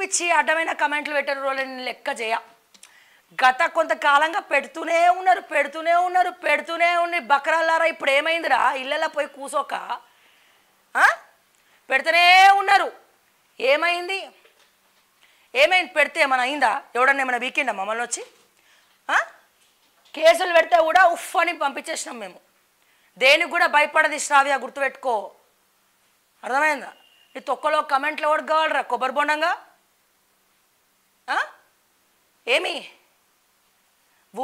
పిచ్చి అడ్డమైన కమెంట్లు పెట్టిన రోజులు లెక్క చేయ గత కొంతకాలంగా పెడుతూనే ఉన్నారు పెడుతూనే ఉన్నారు పెడుతూనే ఉండి బక్రాలారా ఇప్పుడు ఏమైందిరా ఇళ్ళలో పోయి కూసోక పెడుతూనే ఉన్నారు ఏమైంది ఏమైంది పెడితే ఏమైనా అయిందా ఎవడన్నా ఏమైనా వీకెండా మమ్మల్ని వచ్చి కేసులు పెడితే కూడా ఉఫ్ అని పంపించేసినాం మేము దేనికి కూడా భయపడది శ్రావ్య గుర్తుపెట్టుకో అర్థమైందా నీ తొక్కలో కమెంట్లు ఎవరికి కావాలరా కొబ్బరి బొండంగా ఏమి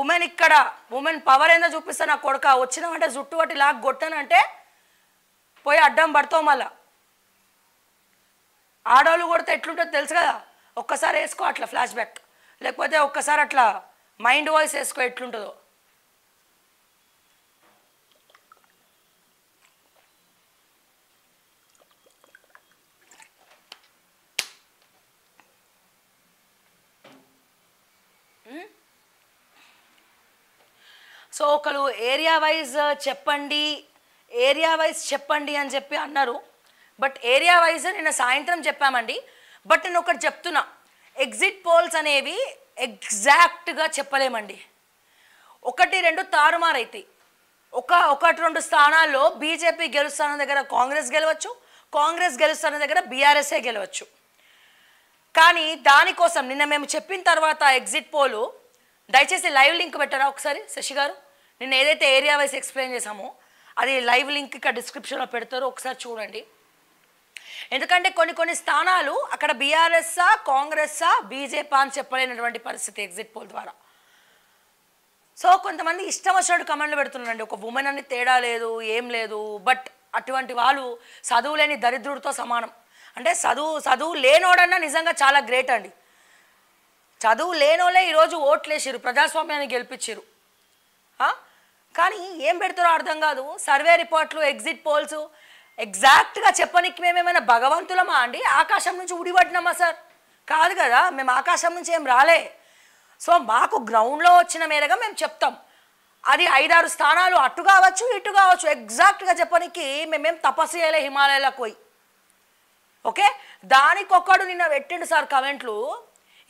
ఉమెన్ ఇక్కడ ఉమెన్ పవర్ ఏందో చూపిస్తా నా కొడుక వచ్చినామంటే జుట్టు పట్టి లాగ్ కొట్టానంటే పోయి అడ్డం పడతావు మళ్ళా ఆడవాళ్ళు కొడితే ఎట్లుంటుందో తెలుసు కదా ఒక్కసారి వేసుకో అట్లా ఫ్లాష్ బ్యాక్ లేకపోతే ఒక్కసారి అట్లా మైండ్ వాయిస్ వేసుకో ఎట్లుంటుందో సో ఒకరు ఏరియా వైజ్ చెప్పండి ఏరియా వైజ్ చెప్పండి అని చెప్పి అన్నారు బట్ ఏరియా వైజ్ నేను సాయంత్రం చెప్పామండి బట్ నేను ఒకటి చెప్తున్నా ఎగ్జిట్ పోల్స్ అనేవి ఎగ్జాక్ట్గా చెప్పలేమండి ఒకటి రెండు తారుమారైతాయి ఒక ఒకటి రెండు స్థానాల్లో బీజేపీ గెలుస్తాన దగ్గర కాంగ్రెస్ గెలవచ్చు కాంగ్రెస్ గెలుస్తాన దగ్గర బీఆర్ఎస్ఏ గెలవచ్చు కానీ దానికోసం నిన్న మేము చెప్పిన తర్వాత ఎగ్జిట్ పోలు దయచేసి లైవ్ లింక్ పెట్టరా ఒకసారి శశి గారు నేను ఏదైతే ఏరియా వైజ్ ఎక్స్ప్లెయిన్ చేసామో అది లైవ్ లింక్ ఇక్కడ డిస్క్రిప్షన్లో పెడతారో ఒకసారి చూడండి ఎందుకంటే కొన్ని కొన్ని స్థానాలు అక్కడ బీఆర్ఎస్సా కాంగ్రెస్సా బీజేపీ అని చెప్పలేనటువంటి పరిస్థితి ఎగ్జిట్ పోల్ ద్వారా సో కొంతమంది ఇష్టం వచ్చినట్టు కమెంట్లు పెడుతున్నారండి ఒక ఉమెన్ అని తేడా లేదు ఏం లేదు బట్ అటువంటి వాళ్ళు చదువు లేని దరిద్రుడితో సమానం అంటే చదువు చదువు లేనోడన్నా నిజంగా చాలా గ్రేట్ అండి చదువు లేనోళ్ళే ఈరోజు ఓట్లేసారు ప్రజాస్వామ్యాన్ని గెలిపించారు కానీ ఏం పెడతారో అర్థం కాదు సర్వే రిపోర్ట్లు ఎగ్జిట్ పోల్స్ ఎగ్జాక్ట్గా చెప్పనికి మేమేమైనా భగవంతులమా అండి ఆకాశం నుంచి ఉడిపడినామా సార్ కాదు కదా మేము ఆకాశం నుంచి ఏం రాలే సో మాకు గ్రౌండ్లో వచ్చిన మేరగా మేము చెప్తాం అది ఐదారు స్థానాలు అటు కావచ్చు ఇటు కావచ్చు ఎగ్జాక్ట్గా చెప్పనికి మేమేం తపస్సు చేయలే హిమాలయాలకు పోయి ఓకే దానికొక్కడు నిన్న పెట్టిండు సార్ కమెంట్లు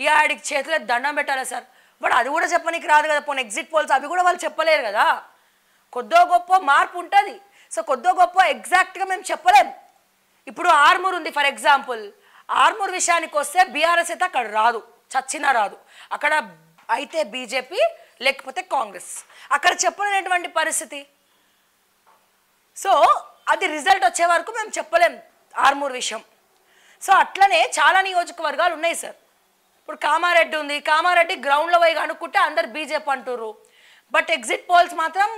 ఇక ఆడికి చేతిలో దండం పెట్టాలి సార్ బట్ అది కూడా చెప్పనికి రాదు కదా పోనీ ఎగ్జిట్ పోల్స్ అవి కూడా వాళ్ళు చెప్పలేరు కదా కొద్దో గొప్ప మార్పు ఉంటుంది సో కొద్దో గొప్ప ఎగ్జాక్ట్గా మేము చెప్పలేం ఇప్పుడు ఆర్మూర్ ఉంది ఫర్ ఎగ్జాంపుల్ ఆర్మూర్ విషయానికి వస్తే బీఆర్ఎస్ అయితే అక్కడ రాదు చచ్చినా రాదు అక్కడ అయితే బీజేపీ లేకపోతే కాంగ్రెస్ అక్కడ చెప్పలేనటువంటి పరిస్థితి సో అది రిజల్ట్ వచ్చే వరకు మేము చెప్పలేం ఆర్మూర్ విషయం సో అట్లనే చాలా నియోజకవర్గాలు ఉన్నాయి సార్ ఇప్పుడు కామారెడ్డి ఉంది కామారెడ్డి గ్రౌండ్లో పోయి కనుక్కుంటే అందరు బీజేపీ అంటుర్రు బట్ ఎగ్జిట్ పోల్స్ మాత్రం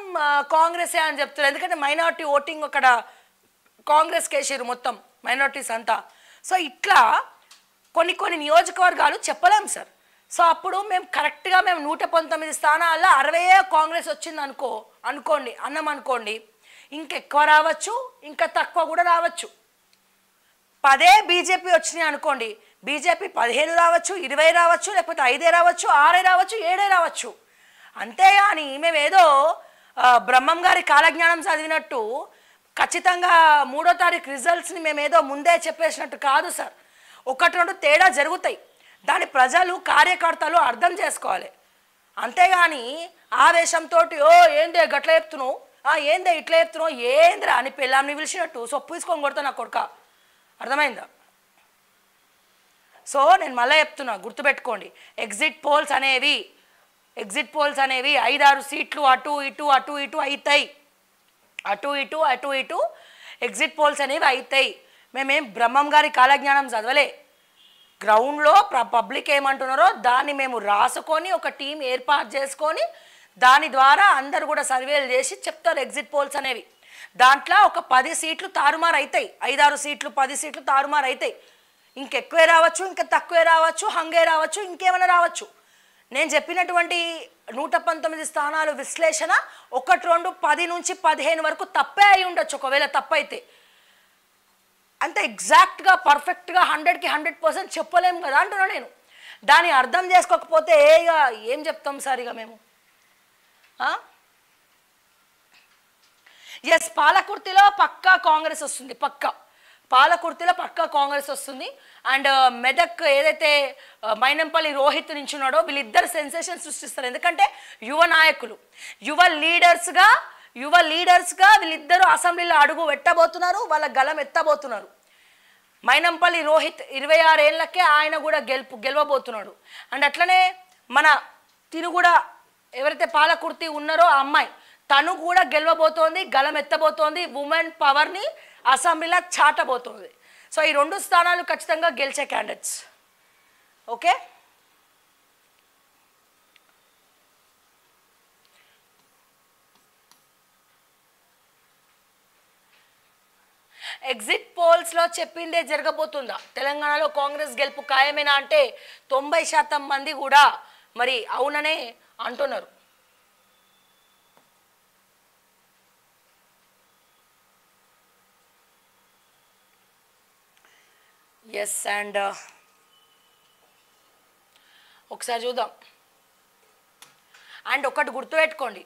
కాంగ్రెసే అని చెప్తున్నారు ఎందుకంటే మైనార్టీ ఓటింగ్ అక్కడ కాంగ్రెస్ కేసీరు మొత్తం మైనార్టీస్ అంతా సో ఇట్లా కొన్ని కొన్ని నియోజకవర్గాలు చెప్పలేము సార్ సో అప్పుడు మేము కరెక్ట్గా మేము నూట పంతొమ్మిది స్థానాల్లో అరవై కాంగ్రెస్ వచ్చింది అనుకో అనుకోండి అన్నం అనుకోండి ఇంకెక్కువ రావచ్చు ఇంకా తక్కువ కూడా రావచ్చు పదే బీజేపీ వచ్చినాయి అనుకోండి బీజేపీ పదిహేను రావచ్చు ఇరవై రావచ్చు లేకపోతే ఐదే రావచ్చు ఆరే రావచ్చు ఏడే రావచ్చు అంతేగాని మేమేదో బ్రహ్మం గారి కాలజ్ఞానం చదివినట్టు ఖచ్చితంగా మూడో తారీఖు రిజల్ట్స్ని మేమేదో ముందే చెప్పేసినట్టు కాదు సార్ ఒకటి రెండు తేడా జరుగుతాయి దాని ప్రజలు కార్యకర్తలు అర్థం చేసుకోవాలి అంతేగాని ఆవేశంతో ఓ ఏందే గట్ల చెప్తున్నావు ఏందే ఇట్లా చెప్తున్నావు ఏందిరా అని పిల్లల్ని పిలిచినట్టు సొప్పు తీసుకొని కొడతా నా కొడుక అర్థమైందా సో నేను మళ్ళీ చెప్తున్నా గుర్తుపెట్టుకోండి ఎగ్జిట్ పోల్స్ అనేవి ఎగ్జిట్ పోల్స్ అనేవి ఐదారు సీట్లు అటు ఇటు అటు ఇటు అవుతాయి అటు ఇటు అటు ఇటు ఎగ్జిట్ పోల్స్ అనేవి అవుతాయి మేమేం బ్రహ్మం గారి కాలజ్ఞానం చదవలే గ్రౌండ్లో పబ్లిక్ ఏమంటున్నారో దాన్ని మేము రాసుకొని ఒక టీం ఏర్పాటు చేసుకొని దాని ద్వారా అందరు కూడా సర్వేలు చేసి చెప్తారు ఎగ్జిట్ పోల్స్ అనేవి దాంట్లో ఒక పది సీట్లు తారుమారు అవుతాయి ఐదారు సీట్లు పది సీట్లు తారుమారు అవుతాయి ఇంకెక్కువే రావచ్చు ఇంకా తక్కువే రావచ్చు హంగే రావచ్చు ఇంకేమైనా రావచ్చు నేను చెప్పినటువంటి నూట పంతొమ్మిది స్థానాలు విశ్లేషణ ఒకటి రెండు పది నుంచి పదిహేను వరకు తప్పే అయి ఉండొచ్చు ఒకవేళ తప్పైతే అంత ఎగ్జాక్ట్గా పర్ఫెక్ట్గా హండ్రెడ్కి హండ్రెడ్ పర్సెంట్ చెప్పలేము కదా అంటున్నా నేను దాన్ని అర్థం చేసుకోకపోతే ఏ ఏం చెప్తాం సార్ ఇక మేము ఎస్ పాలకుర్తిలో పక్కా కాంగ్రెస్ వస్తుంది పక్కా పాలకుర్తిలో పక్కా కాంగ్రెస్ వస్తుంది అండ్ uh, మెదక్ ఏదైతే uh, మైనంపల్లి రోహిత్ నించున్నాడో వీళ్ళిద్దరు సెన్సేషన్ సృష్టిస్తారు ఎందుకంటే యువ నాయకులు యువ లీడర్స్గా యువ లీడర్స్గా వీళ్ళిద్దరూ అసెంబ్లీలో అడుగు పెట్టబోతున్నారు వాళ్ళ గలం ఎత్తబోతున్నారు మైనంపల్లి రోహిత్ ఇరవై ఏళ్ళకే ఆయన కూడా గెలుపు గెలవబోతున్నాడు అండ్ అట్లనే మన తిరుగుడ ఎవరైతే పాలకుర్తి ఉన్నారో ఆ అమ్మాయి తను కూడా గెలవబోతోంది గలం ఎత్తబోతోంది ఉమెన్ పవర్ని అసెంబ్లీలో చాటబోతుంది సో ఈ రెండు స్థానాలు ఖచ్చితంగా గెలిచే క్యాండిడేట్స్ ఓకే ఎగ్జిట్ పోల్స్లో చెప్పిందే జరగబోతుందా తెలంగాణలో కాంగ్రెస్ గెలుపు ఖాయమేనా అంటే తొంభై శాతం మంది కూడా మరి అవుననే అంటున్నారు ఎస్ అండ్ uh, ఒకసారి చూద్దాం అండ్ ఒకటి గుర్తుపెట్టుకోండి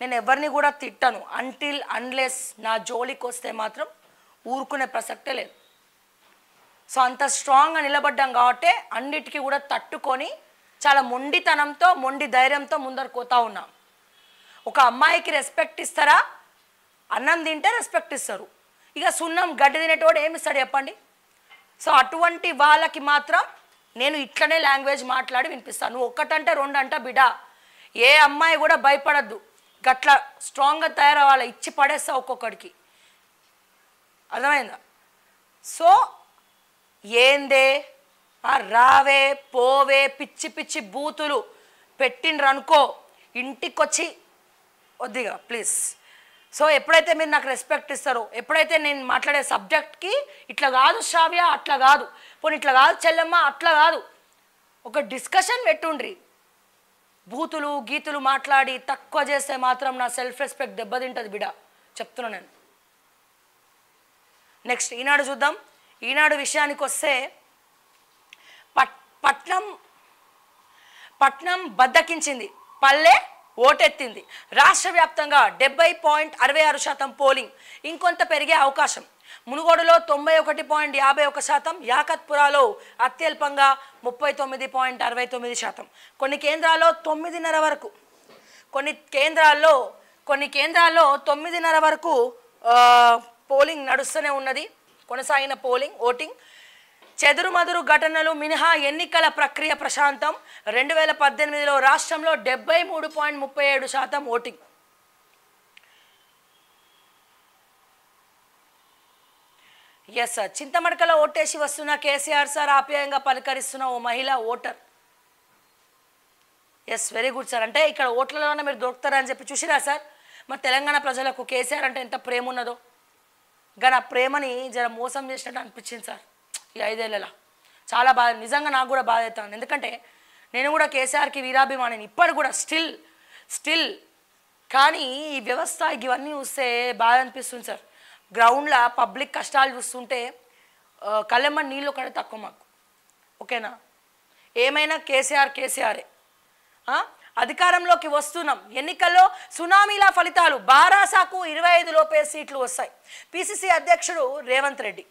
నేను ఎవరిని కూడా తిట్టను అంటిల్ అన్లెస్ నా జోలికి వస్తే మాత్రం ఊరుకునే ప్రసక్తే లేదు సో అంత స్ట్రాంగ్గా నిలబడ్డాం కాబట్టి అన్నిటికీ కూడా తట్టుకొని చాలా మొండితనంతో మొండి ధైర్యంతో ముందరు పోతా ఉన్నాం ఒక అమ్మాయికి రెస్పెక్ట్ ఇస్తారా అన్నం తింటే రెస్పెక్ట్ ఇస్తారు ఇక సున్నం గడ్డి తినేటోడు ఏమి ఇస్తాడు చెప్పండి సో అటువంటి వాళ్ళకి మాత్రం నేను ఇట్లనే లాంగ్వేజ్ మాట్లాడి వినిపిస్తాను నువ్వు ఒక్కటంటే రెండంట బిడ ఏ అమ్మాయి కూడా భయపడద్దు గట్ల స్ట్రాంగ్గా తయారవ్వాలి ఇచ్చి పడేస్తా ఒక్కొక్కడికి అర్థమైందా సో ఏందే ఆ రావే పోవే పిచ్చి పిచ్చి బూతులు పెట్టిండ్రనుకో ఇంటికొచ్చి వద్దిగా ప్లీజ్ సో ఎప్పుడైతే మీరు నాకు రెస్పెక్ట్ ఇస్తారో ఎప్పుడైతే నేను మాట్లాడే సబ్జెక్ట్కి ఇట్లా కాదు శ్రావ్య అట్లా కాదు పోనీ ఇట్లా కాదు చెల్లెమ్మ అట్లా కాదు ఒక డిస్కషన్ పెట్టుండ్రి భూతులు గీతులు మాట్లాడి తక్కువ చేస్తే మాత్రం నా సెల్ఫ్ రెస్పెక్ట్ దెబ్బతింటుంది బిడ చెప్తున్నా నేను నెక్స్ట్ ఈనాడు చూద్దాం ఈనాడు విషయానికి వస్తే పట్ పట్నం పట్నం బద్దకించింది పల్లె ఓటెత్తింది రాష్ట్ర వ్యాప్తంగా డెబ్బై పాయింట్ అరవై ఆరు శాతం పోలింగ్ ఇంకొంత పెరిగే అవకాశం మునుగోడులో తొంభై ఒకటి పాయింట్ యాభై ఒక శాతం యాకత్పురాలో అత్యల్పంగా ముప్పై తొమ్మిది పాయింట్ అరవై తొమ్మిది శాతం కొన్ని కేంద్రాల్లో తొమ్మిదిన్నర వరకు కొన్ని కేంద్రాల్లో కొన్ని కేంద్రాల్లో తొమ్మిదిన్నర వరకు పోలింగ్ నడుస్తూనే ఉన్నది కొనసాగిన పోలింగ్ ఓటింగ్ చెదురుమదురు ఘటనలు మినహా ఎన్నికల ప్రక్రియ ప్రశాంతం రెండు వేల పద్దెనిమిదిలో రాష్ట్రంలో డెబ్బై మూడు పాయింట్ ముప్పై ఏడు శాతం ఓటింగ్ ఎస్ సార్ చింతమడకలో ఓటేసి వస్తున్న కేసీఆర్ సార్ ఆప్యాయంగా పలకరిస్తున్న ఓ మహిళ voter yes very good sir అంటే ఇక్కడ ఓట్లలోనే మీరు దొరుకుతారని చెప్పి చూసిరా సార్ మన తెలంగాణ ప్రజలకు కేసీఆర్ అంటే ఎంత ప్రేమ ఉన్నదో గన ప్రేమని జర మోసం చేసినట్టు అనిపించింది సార్ ఈ ఐదేళ్ళలా చాలా బాధ నిజంగా నాకు కూడా బాధ అవుతుంది ఎందుకంటే నేను కూడా కేసీఆర్కి వీరాభిమానిని ఇప్పటి కూడా స్టిల్ స్టిల్ కానీ ఈ వ్యవస్థ ఇవన్నీ చూస్తే బాధ అనిపిస్తుంది సార్ గ్రౌండ్లో పబ్లిక్ కష్టాలు చూస్తుంటే కళ్ళెమ్మ నీళ్ళు ఒకటే తక్కువ మాకు ఓకేనా ఏమైనా కేసీఆర్ కేసీఆరే అధికారంలోకి వస్తున్నాం ఎన్నికల్లో సునామీల ఫలితాలు బారాసాకు ఇరవై ఐదు లోపే సీట్లు వస్తాయి పిసిసి అధ్యక్షుడు రేవంత్ రెడ్డి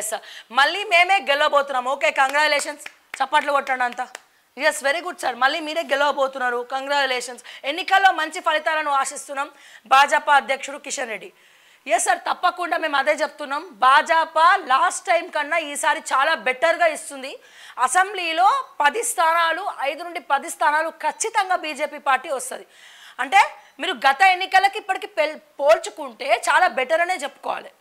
ఎస్ మళ్ళీ మేమే గెలవబోతున్నాం ఓకే కంగ్రాచులేషన్స్ చప్పట్లు కొట్టండి అంతా ఎస్ వెరీ గుడ్ సార్ మళ్ళీ మీరే గెలవబోతున్నారు కంగ్రాచులేషన్స్ ఎన్నికల్లో మంచి ఫలితాలను ఆశిస్తున్నాం భాజపా అధ్యక్షుడు కిషన్ రెడ్డి ఎస్ సార్ తప్పకుండా మేము అదే చెప్తున్నాం భాజపా లాస్ట్ టైం కన్నా ఈసారి చాలా బెటర్గా ఇస్తుంది అసెంబ్లీలో పది స్థానాలు ఐదు నుండి పది స్థానాలు ఖచ్చితంగా బీజేపీ పార్టీ వస్తుంది అంటే మీరు గత ఎన్నికలకి ఇప్పటికి పోల్చుకుంటే చాలా బెటర్ అనే చెప్పుకోవాలి